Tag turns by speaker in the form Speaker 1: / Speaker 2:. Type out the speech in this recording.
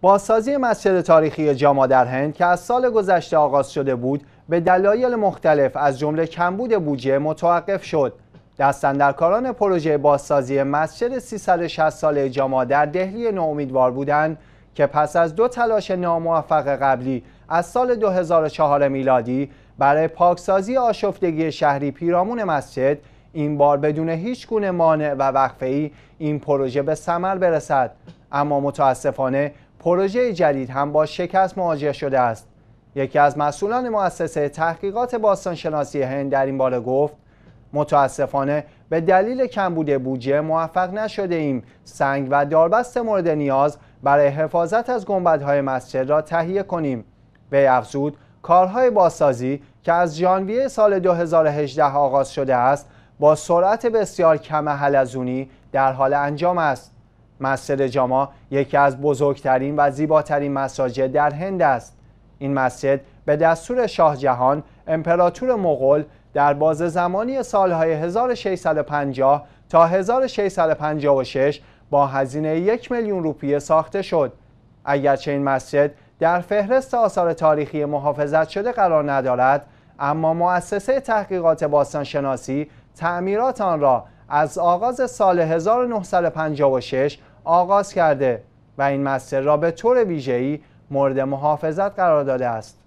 Speaker 1: بازسازی مسجد تاریخی جاما در هند که از سال گذشته آغاز شده بود به دلایل مختلف از جمله کمبود بودجه متوقف شد دستندرکاران پروژه بازسازی مسجد 360 ساله جاما در دهلی ناامیدوار بودند که پس از دو تلاش ناموفق قبلی از سال 2004 میلادی برای پاکسازی آشفتگی شهری پیرامون مسجد این بار بدون هیچ گونه مانع و ای این پروژه به ثمر برسد اما متاسفانه پروژه جدید هم با شکست مواجه شده است یکی از مسئولان مؤسسه تحقیقات باستانشناسی هند در این باره گفت متاسفانه به دلیل کمبود بودجه موفق نشده ایم سنگ و داربست مورد نیاز برای حفاظت از گنبدهای مسجد را تهیه کنیم به افزود کارهای بازسازی که از ژانویه سال 2018 آغاز شده است با سرعت بسیار کم حلزونی در حال انجام است مسجد جامع یکی از بزرگترین و زیباترین مساجد در هند است این مسجد به دستور شاه جهان امپراتور مغول در باز زمانی سالهای 1650 تا 1656 با هزینه یک میلیون روپیه ساخته شد اگرچه این مسجد در فهرست آثار تاریخی محافظت شده قرار ندارد اما مؤسسه تحقیقات باستانشناسی تعمیرات آن را از آغاز سال 1956 آغاز کرده و این مستر را به طور ویژه‌ای مورد محافظت قرار داده است